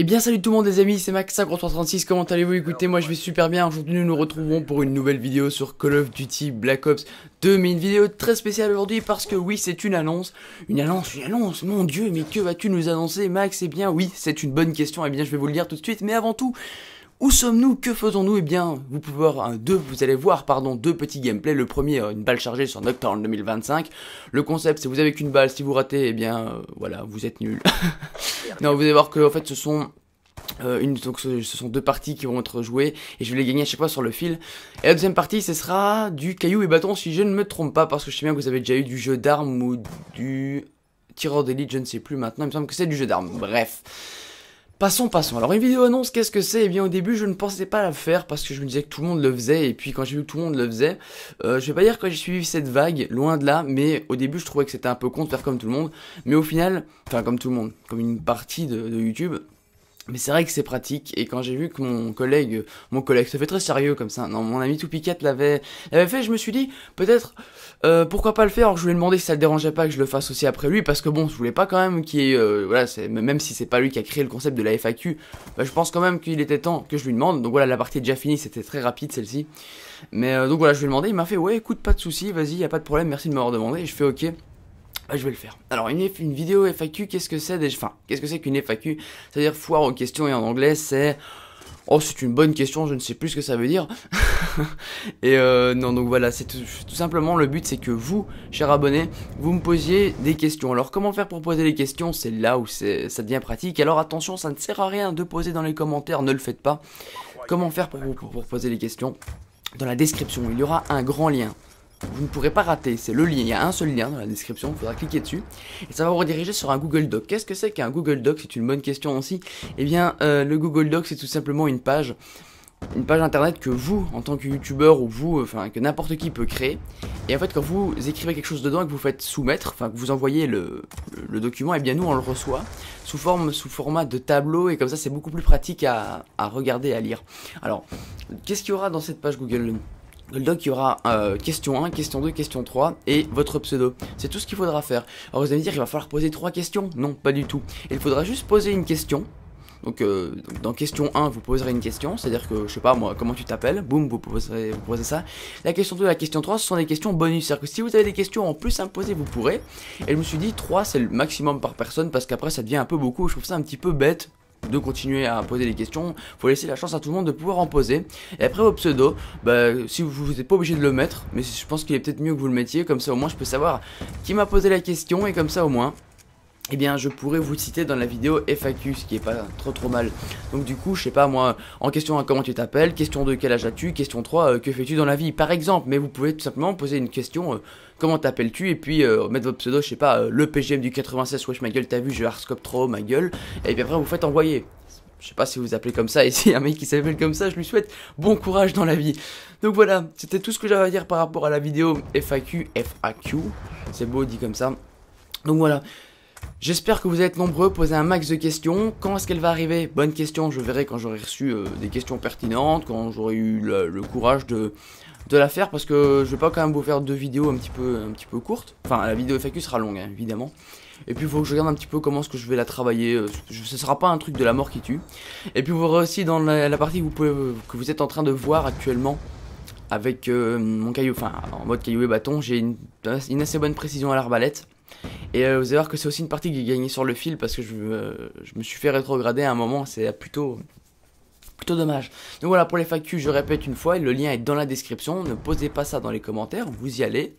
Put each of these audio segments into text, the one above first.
Eh bien salut tout le monde les amis, c'est Max5336, comment allez-vous Écoutez, moi je vais super bien, aujourd'hui nous nous retrouvons pour une nouvelle vidéo sur Call of Duty Black Ops 2, mais une vidéo très spéciale aujourd'hui parce que oui, c'est une annonce, une annonce, une annonce, mon dieu, mais que vas-tu nous annoncer Max Eh bien oui, c'est une bonne question, eh bien je vais vous le dire tout de suite, mais avant tout... Où sommes-nous Que faisons-nous Eh bien, vous pouvez voir deux, vous allez voir, pardon, deux petits gameplays. Le premier, euh, une balle chargée sur Nocturne 2025. Le concept, c'est vous avez qu'une balle. Si vous ratez, eh bien, euh, voilà, vous êtes nul. Non, vous allez voir que en fait, ce sont euh, ce, sont deux parties qui vont être jouées et je vais les gagner à chaque fois sur le fil. Et la deuxième partie, ce sera du caillou et bâton si je ne me trompe pas, parce que je sais bien que vous avez déjà eu du jeu d'armes ou du tireur d'élite, je ne sais plus maintenant, il me semble que c'est du jeu d'armes. Bref. Passons, passons. Alors une vidéo annonce, qu'est-ce que c'est Eh bien au début je ne pensais pas la faire parce que je me disais que tout le monde le faisait et puis quand j'ai vu que tout le monde le faisait, euh, je vais pas dire que j'ai suivi cette vague, loin de là, mais au début je trouvais que c'était un peu con de faire comme tout le monde, mais au final, enfin comme tout le monde, comme une partie de YouTube, mais c'est vrai que c'est pratique, et quand j'ai vu que mon collègue, mon collègue, ça fait très sérieux comme ça, non, mon ami tout l'avait, l'avait fait, je me suis dit, peut-être, euh, pourquoi pas le faire, alors je lui ai demandé si ça le dérangeait pas que je le fasse aussi après lui, parce que bon, je voulais pas quand même qu'il euh, voilà, c'est, même si c'est pas lui qui a créé le concept de la FAQ, bah, je pense quand même qu'il était temps que je lui demande, donc voilà, la partie est déjà finie, c'était très rapide celle-ci, mais euh, donc voilà, je lui ai demandé, il m'a fait, ouais, écoute, pas de souci, vas-y, y a pas de problème, merci de m'avoir demandé, je fais ok. Bah, je vais le faire. Alors une, vidéo FAQ, qu'est-ce que c'est déjà Enfin, qu'est-ce que c'est qu'une FAQ C'est-à-dire foire aux questions et en anglais c'est... Oh, c'est une bonne question, je ne sais plus ce que ça veut dire. et euh, non, donc voilà, c'est tout, simplement le but, c'est que vous, chers abonnés, vous me posiez des questions. Alors, comment faire pour poser les questions C'est là où ça devient pratique. Alors, attention, ça ne sert à rien de poser dans les commentaires, ne le faites pas. Comment faire pour poser les questions Dans la description, il y aura un grand lien. Vous ne pourrez pas rater, c'est le lien, il y a un seul lien dans la description, il faudra cliquer dessus. Et ça va vous rediriger sur un Google Doc. Qu'est-ce que c'est qu'un Google Doc C'est une bonne question aussi. Eh bien, euh, le Google Doc, c'est tout simplement une page une page internet que vous, en tant que youtubeur ou vous, euh, enfin que n'importe qui peut créer. Et en fait, quand vous écrivez quelque chose dedans et que vous faites soumettre, enfin que vous envoyez le, document, et eh bien nous on le reçoit sous forme, sous format de tableau, et comme ça c'est beaucoup plus pratique à, à regarder, à lire. Alors, qu'est-ce qu'il y aura dans cette page Google donc il y aura euh, question 1, question 2, question 3 et votre pseudo. C'est tout ce qu'il faudra faire. Alors vous allez me dire, qu'il va falloir poser 3 questions Non, pas du tout. Il faudra juste poser une question. Donc euh, dans question 1, vous poserez une question, c'est-à-dire que, je sais pas moi, comment tu t'appelles, boum, vous poserez, vous poserez ça. La question 2 et la question 3, ce sont des questions bonus, c'est-à-dire que si vous avez des questions en plus à me poser, vous pourrez. Et je me suis dit, 3, c'est le maximum par personne, parce qu'après, ça devient un peu beaucoup, je trouve ça un petit peu bête de continuer à poser des questions, faut laisser la chance à tout le monde de pouvoir en poser. Et après vos pseudos, bah, si vous n'êtes pas obligé de le mettre, mais je pense qu'il est peut-être mieux que vous le mettiez, comme ça au moins je peux savoir qui m'a posé la question, et comme ça au moins, eh bien je pourrais vous citer dans la vidéo FAQ, ce qui est pas trop trop mal. Donc du coup, je sais pas moi, en question 1, hein, comment tu t'appelles, question 2, quel âge as-tu, question 3, euh, que fais-tu dans la vie, par exemple. Mais vous pouvez tout simplement poser une question, euh, comment t'appelles-tu, et puis euh, mettre votre pseudo, je sais pas, le PGM du 96, wesh ma gueule, t'as vu, je hardscope trop, ma gueule, et bien après vous faites envoyer. Je sais pas si vous, appelez comme ça, et si un mec qui s'appelle comme ça, je lui souhaite bon courage dans la vie. Donc voilà, c'était tout ce que j'avais à dire par rapport à la vidéo FAQ, FAQ, c'est beau dit comme ça. Donc voilà, J'espère que vous êtes nombreux, poser un max de questions. Quand est-ce qu'elle va arriver Bonne question, je verrai quand j'aurai reçu euh, des questions pertinentes, quand j'aurai eu le, courage de, la faire, parce que je vais pas quand même vous faire deux vidéos un petit peu, un petit peu courtes. Enfin, la vidéo FAQ sera longue, hein, évidemment. Et puis, il faut que je regarde un petit peu comment est-ce que je vais la travailler. Euh, ce sera pas un truc de la mort qui tue. Et puis, vous verrez aussi dans la, partie que vous, êtes en train de voir actuellement avec euh, mon caillou, enfin, en mode caillou et bâton, j'ai une assez bonne précision à l'arbalète. Et euh, vous allez voir que c'est aussi une partie que j'ai gagnée sur le fil parce que euh, je, me suis fait rétrograder à un moment, c'est plutôt plutôt dommage. Donc voilà pour les FAQ, je répète une fois, le lien est dans la description, ne posez pas ça dans les commentaires, vous y allez,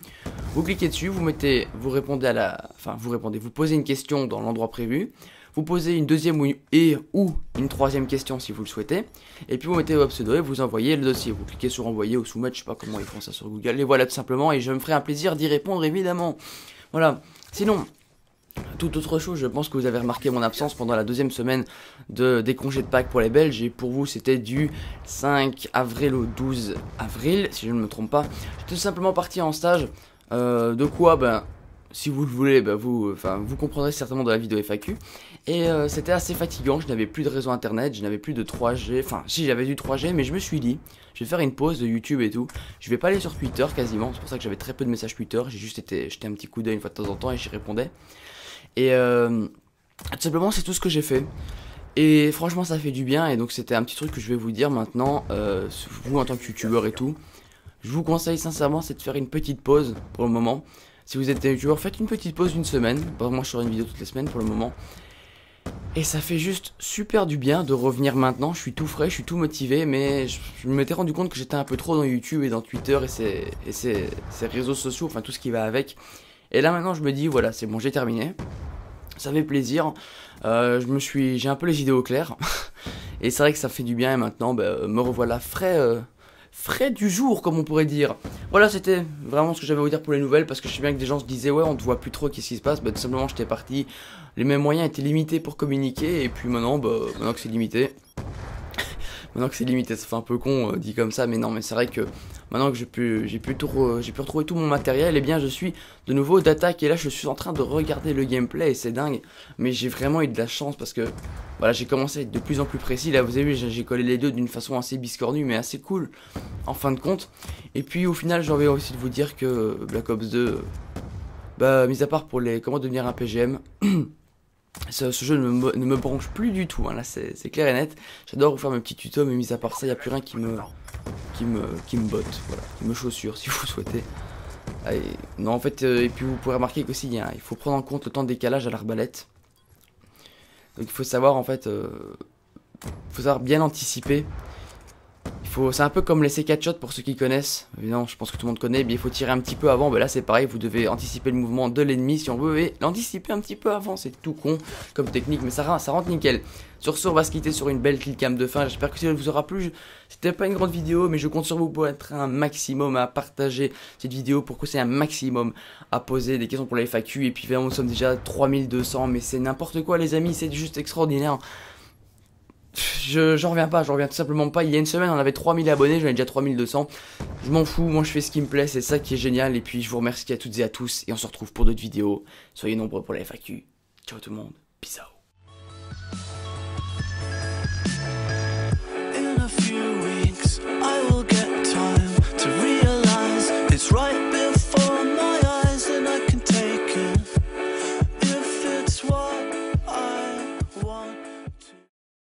vous cliquez dessus, vous mettez, vous répondez à la, enfin vous répondez, vous posez une question dans l'endroit prévu, vous posez une deuxième et ou une troisième question si vous le souhaitez, et puis vous mettez votre pseudo et vous envoyez le dossier, vous cliquez sur envoyer ou soumettre, je sais pas comment ils font ça sur Google, et voilà tout simplement, et je me ferai un plaisir d'y répondre évidemment. Voilà. Sinon, toute autre chose, je pense que vous avez remarqué mon absence pendant la deuxième semaine de, des congés de Pâques pour les Belges et pour vous c'était du 5 avril au 12 avril, si je ne me trompe pas. J'étais simplement parti en stage, euh, de quoi ben, si vous le voulez, bah, euh, vous, comprendrez certainement de la vidéo FAQ. Et euh, c'était assez fatigant, je n'avais plus de réseau internet, je n'avais plus de 3G, enfin si j'avais du 3G, mais je me suis dit, je vais faire une pause de YouTube et tout, je vais pas aller sur Twitter quasiment, c'est pour ça que j'avais très peu de messages Twitter, j'ai juste été, jeté un petit coup d'œil une fois de temps en temps et j'y répondais. Et euh, tout simplement c'est tout ce que j'ai fait. Et franchement ça fait du bien et donc c'était un petit truc que je vais vous dire maintenant, vous en tant que youtubeur et tout. Je vous conseille sincèrement c'est de faire une petite pause pour le moment. Si vous êtes un youtubeur, faites une petite pause d'une semaine. moi, je ferai une vidéo toutes les semaines pour le moment. Et ça fait juste super du bien de revenir maintenant. Je suis tout frais, je suis tout motivé, mais je, m'étais rendu compte que j'étais un peu trop dans YouTube et dans Twitter et ses, réseaux sociaux, enfin tout ce qui va avec. Et là maintenant, je me dis, voilà, c'est bon, j'ai terminé. Ça fait plaisir. Euh, je me suis, j'ai un peu les idées au clair. et c'est vrai que ça fait du bien. Et maintenant, ben, euh, me revoilà frais. Euh, frais du jour, comme on pourrait dire. Voilà, c'était vraiment ce que j'avais à vous dire pour les nouvelles, parce que je sais bien que des gens se disaient, ouais, on te voit plus trop, qu'est-ce qui se passe Bah, tout simplement, j'étais parti, les mêmes moyens étaient limités pour communiquer, et puis maintenant, bah, maintenant que c'est limité, maintenant que c'est limité, ça fait un peu con euh, dit comme ça, mais non, mais c'est vrai que maintenant que j'ai pu, j'ai pu, euh, j'ai pu retrouver tout mon matériel, et eh bien je suis de nouveau d'attaque, et là je suis en train de regarder le gameplay, et c'est dingue, mais j'ai vraiment eu de la chance parce que voilà, j'ai commencé à être de plus en plus précis, là vous avez vu, j'ai collé les deux d'une façon assez biscornue, mais assez cool en fin de compte, et puis au final j'ai envie aussi de vous dire que Black Ops 2, bah mis à part pour les comment devenir un PGM, ce, jeu ne me, branche plus du tout, hein, là c'est clair et net. J'adore vous faire mes petits tutos, mais mis à part ça, il n'y a plus rien qui me, qui me, qui me botte, qui me chaussure si vous souhaitez. et, non, en fait, euh, et puis vous pourrez remarquer qu'aussi, il faut prendre en compte le temps de décalage à l'arbalète. Donc il faut savoir en fait, euh, faut savoir bien anticiper c'est un peu comme laisser C4 shots pour ceux qui connaissent. Non, je pense que tout le monde connaît, il faut tirer un petit peu avant. Ben là, c'est pareil, vous devez anticiper le mouvement de l'ennemi si on veut l'anticiper un petit peu avant. C'est tout con comme technique, mais ça, ça rentre nickel. Sur ce, on va se quitter sur une belle cam de fin. J'espère que ça vous aura plu. C'était pas une grande vidéo, mais je compte sur vous pour être un maximum à partager cette vidéo, pour que c'est un maximum à poser des questions pour la FAQ. Et puis, vraiment, nous sommes déjà 3200, mais c'est n'importe quoi, les amis. C'est juste extraordinaire. Je, j'en reviens pas, j'en reviens tout simplement pas. Il y a une semaine, on avait 3000 abonnés, j'en ai déjà 3200. Je m'en fous, moi je fais ce qui me plaît, c'est ça qui est génial. Et puis je vous remercie à toutes et à tous, et on se retrouve pour d'autres vidéos. Soyez nombreux pour la FAQ. Ciao tout le monde, bisous.